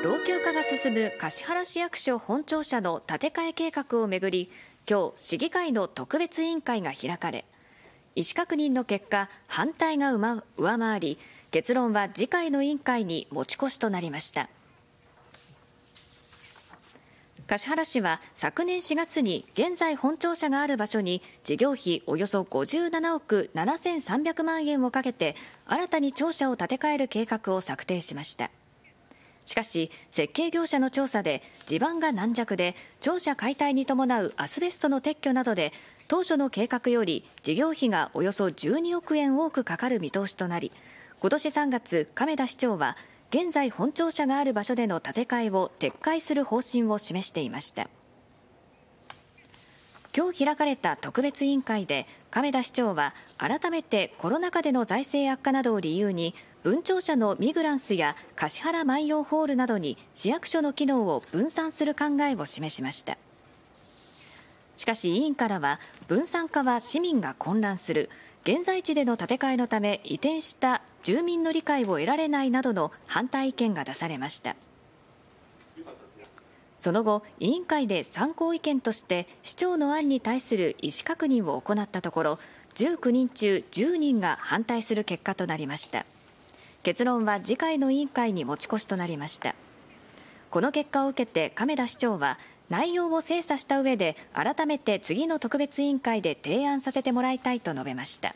老朽化が進む橿原市役所本庁舎の建て替え計画をめぐり今日市議会の特別委員会が開かれ意思確認の結果反対が上回り結論は次回の委員会に持ち越しとなりました橿原市は昨年4月に現在本庁舎がある場所に事業費およそ57億7300万円をかけて新たに庁舎を建て替える計画を策定しました。しかし、設計業者の調査で地盤が軟弱で、庁舎解体に伴うアスベストの撤去などで、当初の計画より事業費がおよそ12億円多くかかる見通しとなり、今年3月、亀田市長は、現在本庁舎がある場所での建て替えを撤回する方針を示していました。今日開かれた特別委員会で亀田市長は改めてコロナ禍での財政悪化などを理由に文庁舎のミグランスや橿原万葉ホールなどに市役所の機能を分散する考えを示しましたしかし委員からは分散化は市民が混乱する現在地での建て替えのため移転した住民の理解を得られないなどの反対意見が出されました。その後、委員会で参考意見として市長の案に対する意思確認を行ったところ、19人中10人が反対する結果となりました。結論は次回の委員会に持ち越しとなりました。この結果を受けて亀田市長は、内容を精査した上で改めて次の特別委員会で提案させてもらいたいと述べました。